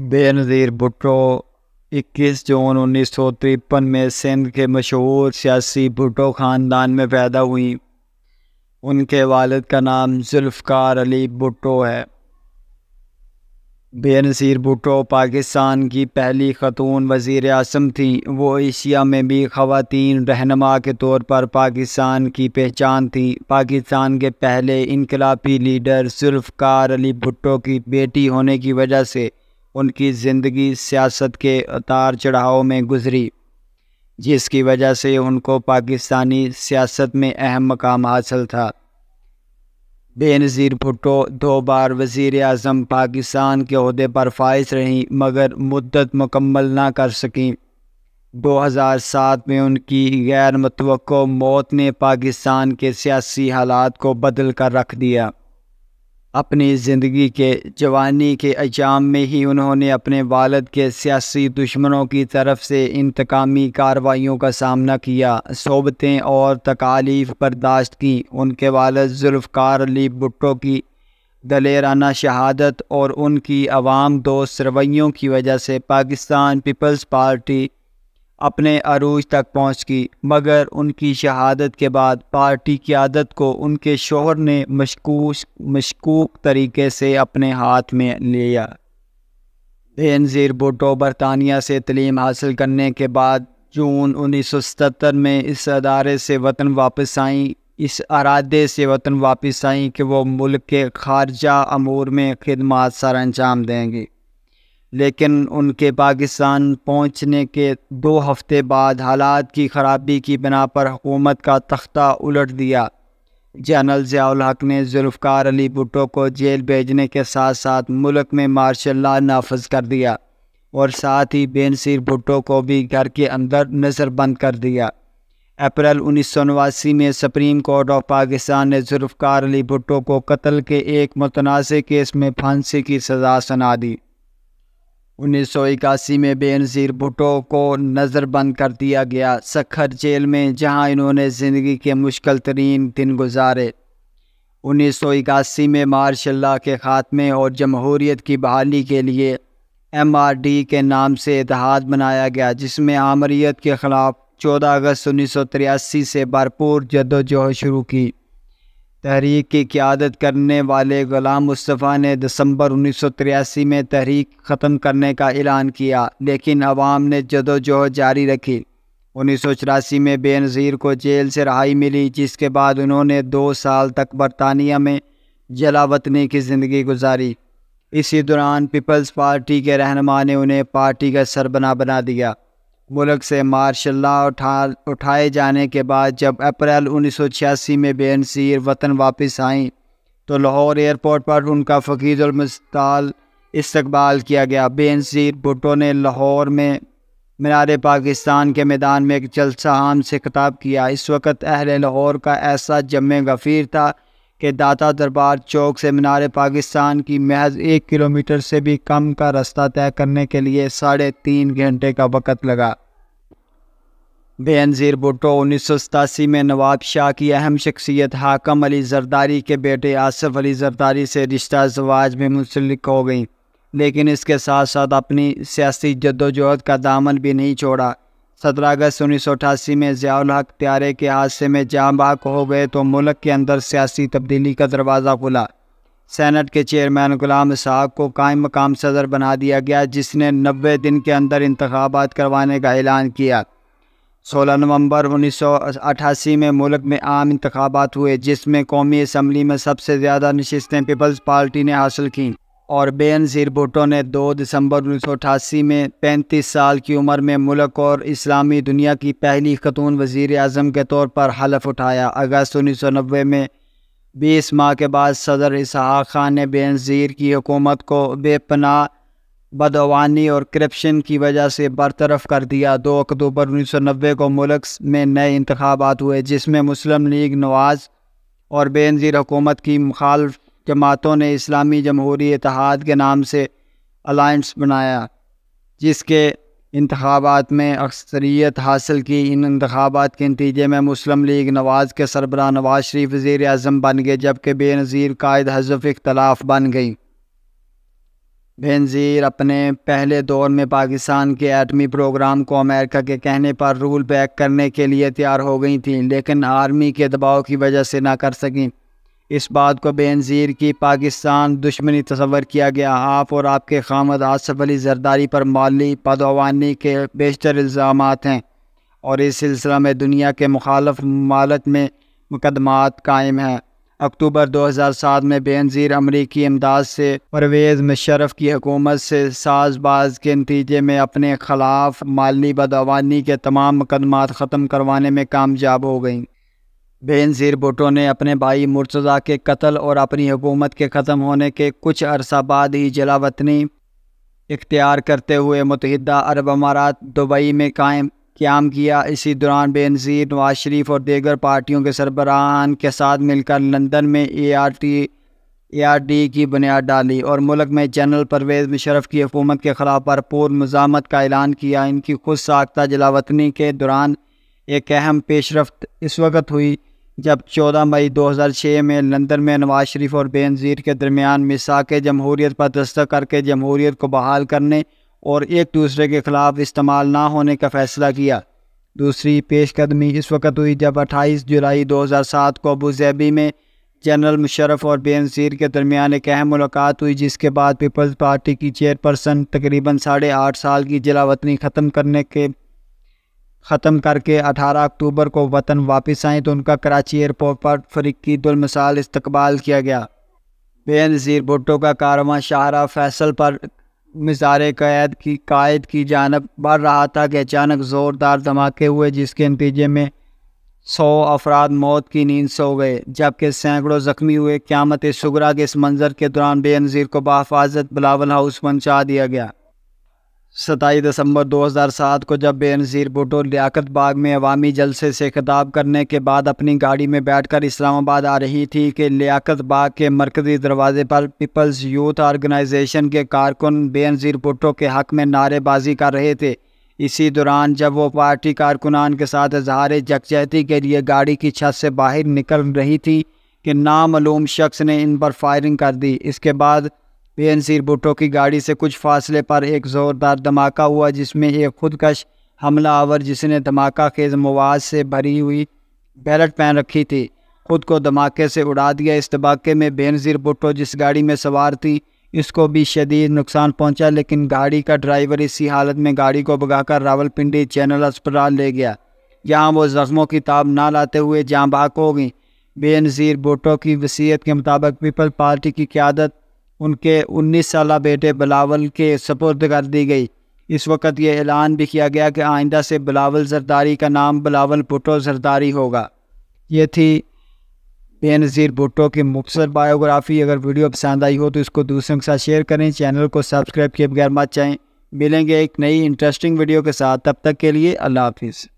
बेनज़ीर भुट्टो 21 जून उन्नीस सौ तिरपन में सिंध के मशहूर सियासी भुट्टो ख़ानदान में पैदा हुई उनके वालद का नाम जुल्फ़ार अली भुट्टो है बेनसीर भुट्टो पाकिस्तान की पहली खतून वज़ी अजम थी वो एशिया में भी ख़वान रहनमा के तौर पर पाकिस्तान की पहचान थी पाकिस्तान के पहले इनकलाबी लीडर जुल्फ़ार अली भुट्टो की बेटी होने की वजह से उनकी ज़िंदगी सियासत के उतार चढ़ाव में गुजरी जिसकी वजह से उनको पाकिस्तानी सियासत में अहम मकाम हासिल था बेनज़ीर भुट्टो दो बार वज़ी अजम पाकिस्तान के अहदे पर फायज रहीं मगर मुद्दत मुकम्मल ना कर सकें 2007 में उनकी गैर मतवक़ मौत ने पाकिस्तान के सियासी हालात को बदल कर रख दिया अपनी ज़िंदगी के जवानी के अजाम में ही उन्होंने अपने वालद के सियासी दुश्मनों की तरफ से इंतकामी कार्रवाइयों का सामना किया सोबतें और तकालीफ बर्दाश्त की उनके वालद जुल्फ़ार अली भुट्टो की दलेराना शहादत और उनकी आवाम दोस्त रवैयों की वजह से पाकिस्तान पीपल्स पार्टी अपने अरूज तक पहुंच की मगर उनकी शहादत के बाद पार्टी की आदत को उनके शोहर ने मशकूश मशकूक तरीके से अपने हाथ में लिया बेनज़ीर भुटो बरतानिया से तलीम हासिल करने के बाद जून उन्नीस सौ सतर में इस अदारे से वतन वापस आई इस अरादे से वतन वापस आई कि वो मुल्क के खारजा अमूर में खदमात सर अंजाम देंगी लेकिन उनके पाकिस्तान पहुंचने के दो हफ्ते बाद हालात की खराबी की बिना पर हुकूमत का तख्ता उलट दिया जनरल जयाल हक ने जुल्फ़ार अली भुट्टो को जेल भेजने के साथ साथ मुल्क में मार्शल ला नाफज कर दिया और साथ ही बेनसर भुट्टो को भी घर के अंदर नज़रबंद कर दिया अप्रैल उन्नीस सौ नवासी में सुप्रीम कोर्ट ऑफ पाकिस्तान ने जुल्फ़ार अली भुट्टो को कत्ल के एक मुतनाज़ केस में फांसी की सज़ा सुना दी उन्नीस में बेनज़ीर भुटो को नज़रबंद कर दिया गया सखर जेल में जहां इन्होंने ज़िंदगी के मुश्किल तरीन दिन गुजारे उन्नीस में मार्शल के ख़ात्मे और जमहूरीत की बहाली के लिए एम आर डी के नाम से इतिहाद बनाया गया जिसमें आमरीत के ख़िलाफ़ चौदह अगस्त उन्नीस से भरपूर जदोजहद शुरू की तहरीक की क्यादत करने वाले ग़ुलाम मुस्तफ़ा ने दिसंबर 1983 में तहरीक ख़त्म करने का ऐलान किया लेकिन अवाम ने जदोजहद जारी रखी उन्नीस में बेनज़ीर को जेल से रहाई मिली जिसके बाद उन्होंने दो साल तक बरतानिया में जलावतनी की ज़िंदगी गुजारी इसी दौरान पीपल्स पार्टी के रहनमा ने उन्हें पार्टी का सरबना बना दिया मुल्क से मार्शल उठा उठाए जाने के बाद जब अप्रैल 1986 में बेनसीर वतन वापस आईं तो लाहौर एयरपोर्ट पर उनका फ़कीरमस्ताल इस्तबाल किया गया बेनसीर भुटो ने लाहौर में मीनार पाकिस्तान के मैदान में एक जलसा आम से खताब किया इस वक्त अहल लाहौर का ऐसा जम गफ़ीर था कि दाता दरबार चौक से मीनार पाकिस्तान की महज एक किलोमीटर से भी कम का रास्ता तय करने के लिए साढ़े तीन घंटे का वक़्त लगा बेनज़ीर भुट्टो उन्नीस सौ सतासी में नवाब शाह की अहम शख्सियत हाकम अली जरदारी के बेटे आसफ़ अली जरदारी से रिश्ता जवाज में मुंसलिक हो गई लेकिन इसके साथ साथ अपनी सियासी जद्दोजहद का दामन भी नहीं छोड़ा सत्रह अगस्त उन्नीस में जियाउल हक प्यारे के हादसे में जाम बाग हो गए तो मुल्क के अंदर सियासी तब्दीली का दरवाज़ा खुला सेनेट के चेयरमैन गुलाम साहब को कायम मकाम सदर बना दिया गया जिसने नबे दिन के अंदर इंतबात करवाने का ऐलान किया 16 नवंबर 1988 में मुल्क में आम इंतबात हुए जिसमें कौमी असम्बली में सबसे ज़्यादा नशस्तें पीपल्स पार्टी ने हासिल कीं और बेनज़ीर भुट्टो ने 2 दिसंबर उन्नीस में 35 साल की उम्र में मुल्क और इस्लामी दुनिया की पहली खतून वज़ी अजम के तौर पर हलफ उठाया अगस्त 1990 में 20 माह के बाद सदर इसहा खान ने बेनज़ीर की हुकूमत को बेपना बदवानी और करप्शन की वजह से बरतरफ कर दिया 2 अक्टूबर 1990 को मुल्क में नए इंतबात हुए जिसमें मुस्लिम लीग नवाज़ और बेनज़ीर हुकूमत की मुखालफ जमातों ने इस्लामी जमहूरी इतिहाद के नाम से अलाइंस बनाया जिसके इंतबात में अक्सरियत हासिल की इन इंतबात के नतीजे में मुस्लिम लीग नवाज़ के सरबरा नवाज शरीफ वज़ी अजम बन गए जबकि बेनज़ीर कायद हजफ इख्तलाफ बन गई बेनज़ीर अपने पहले दौर में पाकिस्तान के एटमी प्रोग्राम को अमेरिका के कहने पर रूल बैक करने के लिए तैयार हो गई थी लेकिन आर्मी के दबाव की वजह से ना कर सकें इस बात को बेनज़ीर की पाकिस्तान दुश्मनी तस्वर किया गया आप और आपके खामद आसफ़ अली जरदारी पर माली पदवानी के बेशतर इल्ज़ाम हैं और इस सिलसिला में दुनिया के मुखालफ ममालत में मुकदमात कायम हैं अक्टूबर 2007 में बेनज़ीर अमरीकी इमदाद से परवेज़ मशरफ की हकूमत से साजबाज के नतीजे में अपने खिलाफ माली बदवानी के तमाम मुकदमात ख़त्म करवाने में कामयाब हो गई बेनज़ीर भुटो ने अपने भाई मुर्तज़ा के कत्ल और अपनी हुकूमत के ख़त्म होने के कुछ अरसा बाद ही जलावतनी इख्तियार करते हुए मुतहदा अरब अमारात दुबई में कायम क्याम किया इसी दौरान बेनज़ीर नवाज शरीफ और दीगर पार्टियों के सरबराहान के साथ मिलकर लंदन में A R T A R D की बुनियाद डाली और मुल्क में जनरल परवेज़ मुशरफ की हुकूमत के ख़िलाफ़ भरपूर मजामत का ऐलान किया इनकी खुद साख्ता जलावतनी के दौरान एक अहम पेशरफ इस वक्त हुई जब 14 मई 2006 में लंदन में नवाज शरीफ और बेनज़ीर के दरमियान मिसा के जमहूरीत पर दस्तक करके जमहूरीत को बहाल करने और एक दूसरे के ख़िलाफ़ इस्तेमाल ना होने का फ़ैसला किया दूसरी पेशकदमी इस वक्त हुई जब 28 जुलाई 2007 को जैबी में जनरल मुशरफ और बेनज़ीर के दरमियान एक अहम मुलाकात हुई जिसके बाद पीपल्स पार्टी की चेयरपर्सन तकरीबन साढ़े आठ साल की जिलावतनी ख़त्म करने के ख़त्म करके 18 अक्टूबर को वतन वापस आए तो उनका कराची एयरपोर्ट पर फरीकीदुल मिसाल इस्तकबाल किया गया बेनज़ीर भुट्टो का कारवा शाहरा फैसल पर मज़ार कैद की कायद की जानब बढ़ रहा था कि अचानक ज़ोरदार धमाके हुए जिसके नतीजे में सौ अफराद मौत की नींद सो गए जबकि सैकड़ों ज़ख्मी हुए क्यामत सगरा के इस मंज़र के दौरान बेनज़ीर को बाफाजत बिलावल हाउस पहुँचा दिया गया सताईस दिसंबर 2007 को जब बेनज़ीर भुटो लियाकत बाग में अवामी जलसे से खिताब करने के बाद अपनी गाड़ी में बैठकर इस्लामाबाद आ रही थी कि लियाकत बाग के मरकज़ी दरवाजे पर पीपल्स यूथ ऑर्गेनाइजेशन के कारकुन बेनज़ीर भुटो के हक़ में नारेबाजी कर रहे थे इसी दौरान जब वो पार्टी कारकुनान के साथ इजहार जगजहती के लिए गाड़ी की छत से बाहर निकल रही थी कि नामूम शख्स ने इन पर फायरिंग कर दी इसके बाद बेनसीर भुट्टो की गाड़ी से कुछ फासले पर एक ज़ोरदार धमाका हुआ जिसमें एक खुदकश हमला आवर जिसने धमाका खेज मवाद से भरी हुई बैलेट पैन रखी थी खुद को धमाके से उड़ा दिया इस धमाके में बेनजीर भुट्टो जिस गाड़ी में सवार थी इसको भी शदीद नुकसान पहुंचा लेकिन गाड़ी का ड्राइवर इसी हालत में गाड़ी को भगाकर रावलपिंडी जनरल अस्पताल ले गया जहां वो ज़ख्मों की ताब ना लाते हुए जहाँ बाक हो गई बेनज़ीर भुट्टो की वसीयत के मुताबिक पीपल पार्टी की क्यादत उनके 19 साल बेटे बिलावल के सपुर्द कर दी गई इस वक्त ये ऐलान भी किया गया कि आइंदा से बिलावल जरदारी का नाम बिलावल भुटो जरदारी होगा ये थी बेनज़ीर भुट्टो की मुख्तर बायोग्राफी अगर वीडियो पसंद आई हो तो इसको दूसरों के साथ शेयर करें चैनल को सब्सक्राइब किए बगैर मत चाहें मिलेंगे एक नई इंटरेस्टिंग वीडियो के साथ तब तक के लिए अल्लाह हाफिज़